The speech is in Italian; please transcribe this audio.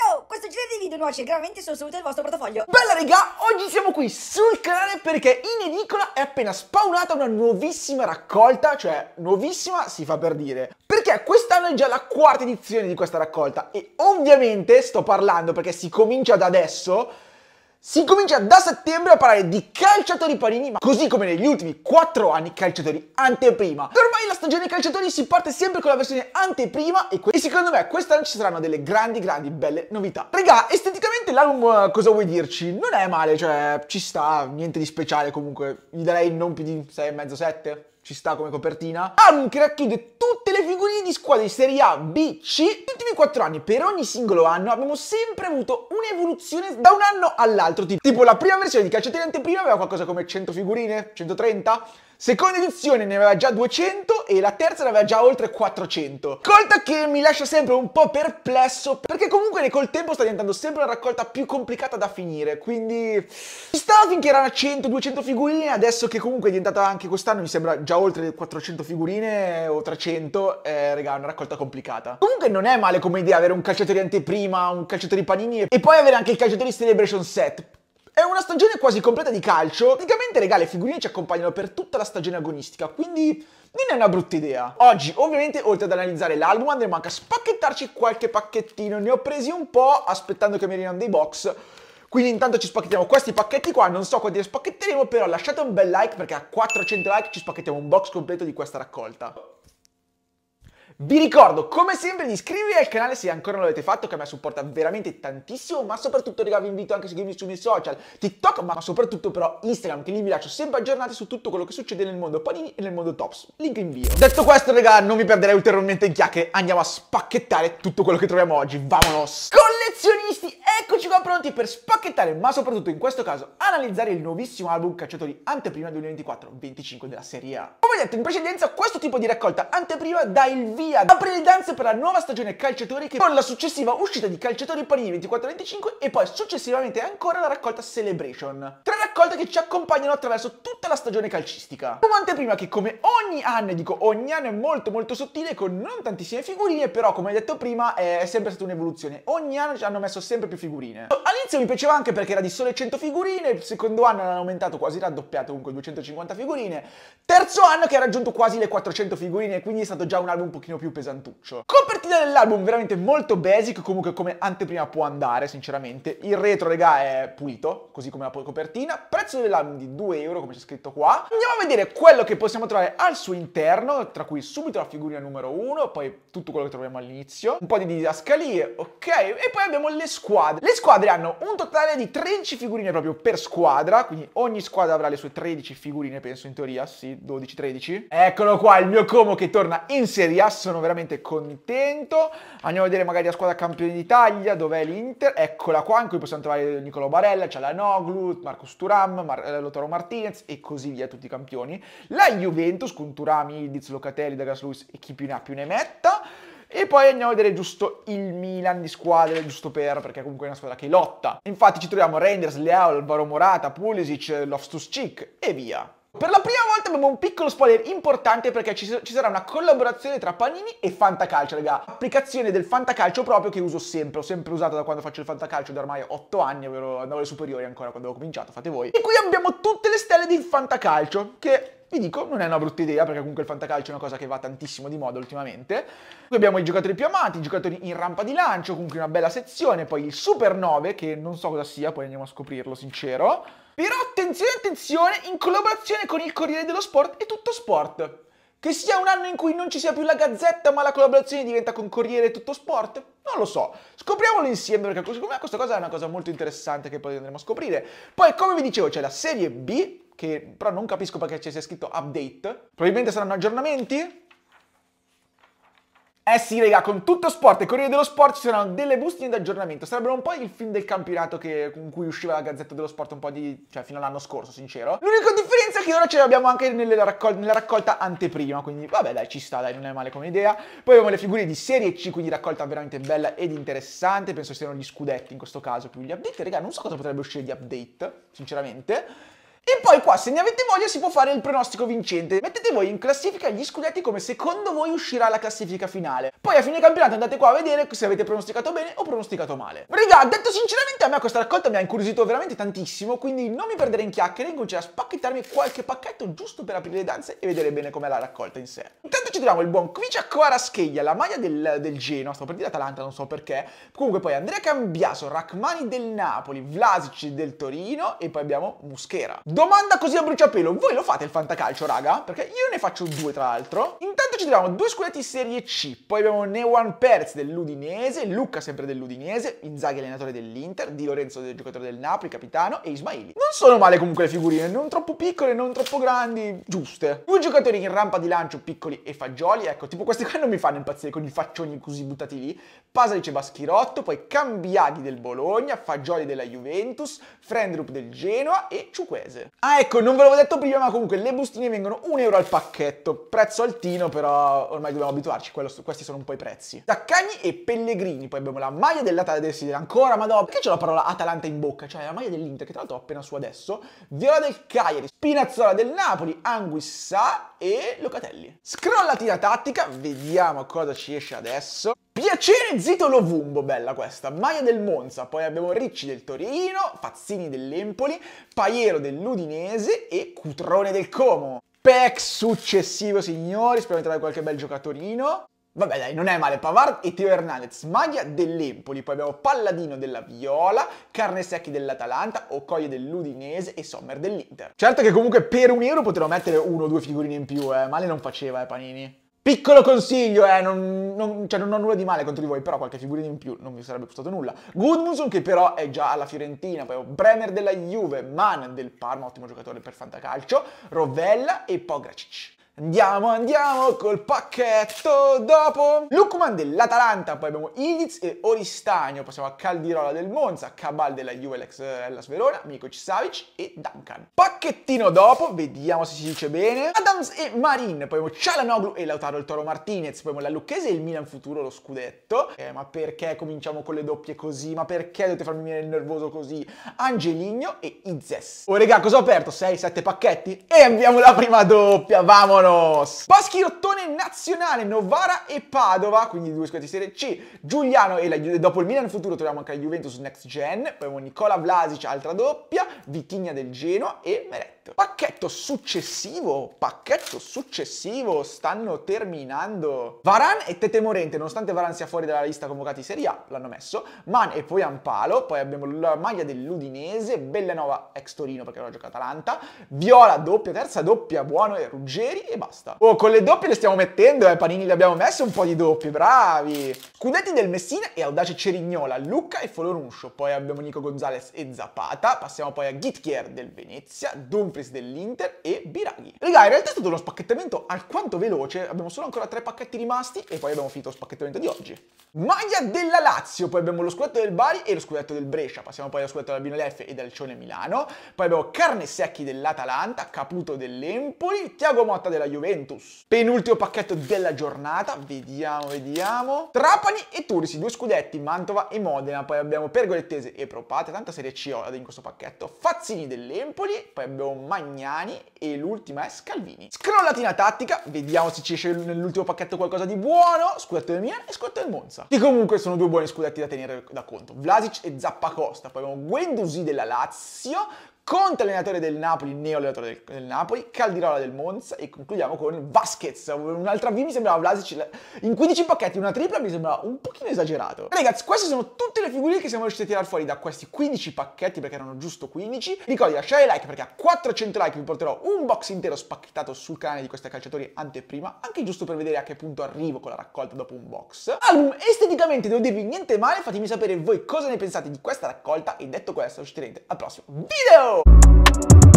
Ciao, questo giro di video nuoce gravemente sono saluto del vostro portafoglio Bella regà, oggi siamo qui sul canale perché in edicola è appena spawnata una nuovissima raccolta Cioè, nuovissima si fa per dire Perché quest'anno è già la quarta edizione di questa raccolta E ovviamente sto parlando perché si comincia da adesso si comincia da settembre a parlare di calciatori panini, ma così come negli ultimi 4 anni calciatori anteprima. Ormai la stagione calciatori si parte sempre con la versione anteprima e, e secondo me quest'anno ci saranno delle grandi grandi belle novità. Regà, esteticamente l'album eh, cosa vuoi dirci? Non è male, cioè ci sta, niente di speciale comunque. Gli darei non più di 6,5-7 ci sta come copertina. Anche racchiude tutte le figurine di squadre di Serie A, B, C. Negli ultimi 4 anni, per ogni singolo anno, abbiamo sempre avuto un'evoluzione da un anno all'altro. Tipo, la prima versione di Calciatore Anteprima aveva qualcosa come 100 figurine, 130. Seconda edizione ne aveva già 200 e la terza ne aveva già oltre 400. Colta che mi lascia sempre un po' perplesso perché comunque col tempo sta diventando sempre una raccolta più complicata da finire, quindi ci stava finché erano 100-200 figurine, adesso che comunque è diventata anche quest'anno mi sembra già oltre 400 figurine o 300, eh, raga, è una raccolta complicata. Comunque non è male come idea avere un calciatore anteprima, un calciatore panini e poi avere anche il calciatore celebration set è una stagione quasi completa di calcio, praticamente regale figurine ci accompagnano per tutta la stagione agonistica, quindi non è una brutta idea. Oggi, ovviamente, oltre ad analizzare l'album, andremo anche a spacchettarci qualche pacchettino. Ne ho presi un po' aspettando che mi arrivino dei box. Quindi intanto ci spacchettiamo questi pacchetti qua, non so quanti ne spacchetteremo, però lasciate un bel like perché a 400 like ci spacchettiamo un box completo di questa raccolta. Vi ricordo, come sempre, di iscrivervi al canale se ancora non l'avete fatto, che a me supporta veramente tantissimo, ma soprattutto, raga, vi invito anche a seguirmi sui miei social, TikTok, ma soprattutto però Instagram, che lì vi lascio sempre aggiornati su tutto quello che succede nel mondo panini e nel mondo tops. Link in bio. Detto questo, raga, non mi perderei ulteriormente in chiacchiere, andiamo a spacchettare tutto quello che troviamo oggi. Vamonos! Collezionisti Eccoci qua pronti per spacchettare, ma soprattutto in questo caso analizzare il nuovissimo album Cacciatori Anteprima 2024-25 della serie A. Come detto in precedenza, questo tipo di raccolta anteprima dà il via, apre le danze per la nuova stagione Calciatori che con la successiva uscita di Calciatori Panini 24-25 e poi successivamente ancora la raccolta Celebration. Tre raccolte che ci accompagnano attraverso tutto tutta la stagione calcistica. Come anteprima che come ogni anno, dico ogni anno è molto molto sottile con non tantissime figurine, però come detto prima è sempre stata un'evoluzione. Ogni anno ci hanno messo sempre più figurine. All'inizio mi piaceva anche perché era di sole 100 figurine, il secondo anno l'hanno aumentato quasi raddoppiato comunque 250 figurine, terzo anno che ha raggiunto quasi le 400 figurine, quindi è stato già un album un pochino più pesantuccio. Copertina dell'album veramente molto basic, comunque come anteprima può andare sinceramente. Il retro, regà, è pulito, così come la copertina. Prezzo dell'album di 2 euro, come c'è scritto scritto qua. Andiamo a vedere quello che possiamo trovare al suo interno, tra cui subito la figurina numero 1, poi tutto quello che troviamo all'inizio, un po' di didascalie, ok, e poi abbiamo le squadre. Le squadre hanno un totale di 13 figurine proprio per squadra, quindi ogni squadra avrà le sue 13 figurine, penso in teoria, sì, 12-13. Eccolo qua, il mio Como che torna in Serie A, sono veramente contento. Andiamo a vedere magari la squadra campione d'Italia, dov'è l'Inter, eccola qua, in cui possiamo trovare Nicolo Barella, c'è la Noglu, Marco Turam, Mar eh, Lotaro Martinez e così via, tutti i campioni. La Juventus con Turami, Idiz, Locatelli, Dagas Luis e chi più ne ha più ne metta. E poi andiamo a vedere giusto il Milan di squadre, giusto per, perché comunque è una squadra che lotta. Infatti ci troviamo Renders, Leao, Alvaro Morata, Pulisic, loftus Cic e via. Per la prima volta abbiamo un piccolo spoiler importante perché ci, ci, sarà una collaborazione tra Panini e Fantacalcio, raga. Applicazione del Fantacalcio proprio che uso sempre, ho sempre usato da quando faccio il Fantacalcio da ormai 8 anni, ovvero andavo alle superiori ancora quando avevo cominciato, fate voi. E qui abbiamo tutte le stelle del Fantacalcio, che vi dico, non è una brutta idea perché comunque il fantacalcio è una cosa che va tantissimo di moda ultimamente. Qui abbiamo i giocatori più amati, i giocatori in rampa di lancio, comunque una bella sezione, poi il Super 9 che non so cosa sia, poi andiamo a scoprirlo sincero. Però attenzione, attenzione, in collaborazione con il Corriere dello Sport e Tutto Sport. Che sia un anno in cui non ci sia più la Gazzetta, ma la collaborazione diventa con Corriere e Tutto Sport? Non lo so. Scopriamolo insieme perché secondo me questa cosa è una cosa molto interessante che poi andremo a scoprire. Poi, come vi dicevo, c'è la serie B, che però non capisco perché ci sia scritto update. Probabilmente saranno aggiornamenti. Eh sì, raga, con tutto sport e Corriere dello Sport ci saranno delle bustine di aggiornamento. Sarebbero un po' il film del campionato che, con cui usciva la Gazzetta dello Sport un po' di... cioè fino all'anno scorso, sincero. L'unica differenza è che ora ce l'abbiamo anche raccol nella raccolta anteprima, quindi vabbè dai, ci sta, dai, non è male come idea. Poi abbiamo le figure di Serie C, quindi raccolta veramente bella ed interessante. Penso siano gli scudetti in questo caso, più gli update. Raga, non so cosa potrebbe uscire di update, sinceramente. E poi qua, se ne avete voglia, si può fare il pronostico vincente. Mettete voi in classifica gli scudetti come secondo voi uscirà la classifica finale. Poi a fine campionato andate qua a vedere se avete pronosticato bene o pronosticato male. Raga, detto sinceramente, a me questa raccolta mi ha incuriosito veramente tantissimo, quindi non mi perdere in chiacchiere, incomincerò a spacchettarmi qualche pacchetto giusto per aprire le danze e vedere bene com'è la raccolta in sé. Intanto ci troviamo il buon Kvicia Kvaraskeglia, la maglia del, del Genoa, sto per dire Atalanta, non so perché. Comunque poi Andrea Cambiaso, Rachmani del Napoli, Vlasic del Torino e poi abbiamo Muschera. Domanda così a bruciapelo, voi lo fate il fantacalcio, raga? Perché io ne faccio due, tra l'altro. Intanto ci troviamo due scudetti Serie C, poi abbiamo Newan Perez dell'Udinese, Luca sempre dell'Udinese, Inzaghi allenatore dell'Inter, Di Lorenzo del giocatore del Napoli, capitano, e Ismaili. Non sono male comunque le figurine, non troppo piccole, non troppo grandi, giuste. Due giocatori in rampa di lancio, piccoli e fagioli, ecco, tipo questi qua non mi fanno impazzire con i faccioni così buttati lì. Pasalice Baschirotto, poi Cambiaghi del Bologna, Fagioli della Juventus, Frendrup del Genoa e Ciuquese. Ah ecco, non ve l'avevo detto prima, ma comunque le bustine vengono 1 euro al pacchetto, prezzo altino però ormai dobbiamo abituarci, quello, questi sono un po' i prezzi. Taccagni e Pellegrini, poi abbiamo la maglia dell'Atalanta del Sicilia, ancora madonna, perché c'è la parola Atalanta in bocca? Cioè la maglia dell'Inter, che tra l'altro ho appena su adesso, Viola del Cagliari, Spinazzola del Napoli, Anguissa e Locatelli. Scrollatina tattica, vediamo cosa ci esce adesso piacere Zitolo Vumbo, bella questa, Maia del Monza, poi abbiamo Ricci del Torino, Fazzini dell'Empoli, Paiero dell'Udinese e Cutrone del Como. Pack successivo signori, speriamo di trovare qualche bel giocatorino. Vabbè dai, non è male, Pavard e Teo Hernandez, Maglia dell'Empoli, poi abbiamo Palladino della Viola, Carne Secchi dell'Atalanta, Occoglie dell'Udinese e Sommer dell'Inter. Certo che comunque per un euro potrò mettere uno o due figurine in più, eh, male non faceva eh Panini. Piccolo consiglio, eh, non, non, cioè non ho nulla di male contro di voi, però qualche figurina in più non vi sarebbe costato nulla. Goodmanson che però è già alla Fiorentina, poi ho Bremer della Juve, Mann del Parma, ottimo giocatore per Fantacalcio, Rovella e Pogracic. Andiamo, andiamo col pacchetto dopo. Lucman dell'Atalanta, poi abbiamo Idiz e Oristagno, passiamo a Caldirola del Monza, Cabal della Juvelex l'ex Hellas eh, Verona, Mikoc Savic e Duncan. Pacchettino dopo, vediamo se si dice bene. Adams e Marin, poi abbiamo Cialanoglu e Lautaro il Toro Martinez, poi abbiamo la Lucchese e il Milan futuro, lo scudetto. Eh, ma perché cominciamo con le doppie così? Ma perché dovete farmi venire il nervoso così? Angeligno e Izes. Oh regà, cosa ho aperto? 6-7 pacchetti? E abbiamo la prima doppia, vamolo! Buongiorno! Paschierottone nazionale, Novara e Padova, quindi due squadre di Serie C. Giuliano e la, dopo il Milan futuro troviamo anche la Juventus Next Gen, poi abbiamo Nicola Vlasic, altra doppia, Vitigna del Genoa e Meretti pacchetto. Pacchetto successivo, pacchetto successivo, stanno terminando. Varan e Tete Morente, nonostante Varan sia fuori dalla lista convocati Serie A, l'hanno messo. Man e poi Ampalo, poi abbiamo la maglia dell'Udinese, Bellanova ex Torino perché aveva giocato Atalanta, Viola doppia, terza doppia, Buono e Ruggeri e basta. Oh, con le doppie le stiamo mettendo, eh, Panini le abbiamo messe un po' di doppie, bravi. Scudetti del Messina e Audace Cerignola, Lucca e Foloruscio, poi abbiamo Nico Gonzalez e Zapata, passiamo poi a Gittier del Venezia, Dumfries riprese dell'Inter e Biraghi. Raga, in realtà è stato uno spacchettamento alquanto veloce, abbiamo solo ancora tre pacchetti rimasti e poi abbiamo finito lo spacchettamento di oggi. Maglia della Lazio, poi abbiamo lo scudetto del Bari e lo scudetto del Brescia, passiamo poi allo scudetto della Binolef e del Cione Milano, poi abbiamo Carne Secchi dell'Atalanta, Caputo dell'Empoli, Tiago Motta della Juventus. Penultimo pacchetto della giornata, vediamo, vediamo. Trapani e Turisi, due scudetti, Mantova e Modena, poi abbiamo Pergolettese e Propate, tanta Serie C ho in questo pacchetto, Fazzini dell'Empoli, poi abbiamo Magnani e l'ultima è Scalvini. Scrollatina tattica, vediamo se ci esce nell'ultimo pacchetto qualcosa di buono. Scudetto del Milan e scudetto del Monza. Che comunque sono due buoni scudetti da tenere da conto. Vlasic e Zappacosta. Poi abbiamo Guendouzi della Lazio Conte allenatore del Napoli, neo allenatore del, del, Napoli, Caldirola del Monza e concludiamo con Vasquez, un'altra V mi sembrava Vlasic, in 15 pacchetti una tripla mi sembrava un pochino esagerato. Ragazzi queste sono tutte le figurine che siamo riusciti a tirare fuori da questi 15 pacchetti perché erano giusto 15, ricordi di lasciare like perché a 400 like vi porterò un box intero spacchettato sul canale di questa calciatori anteprima, anche giusto per vedere a che punto arrivo con la raccolta dopo un box. Album esteticamente devo dirvi niente male, fatemi sapere voi cosa ne pensate di questa raccolta e detto questo ci al prossimo video! Valeu!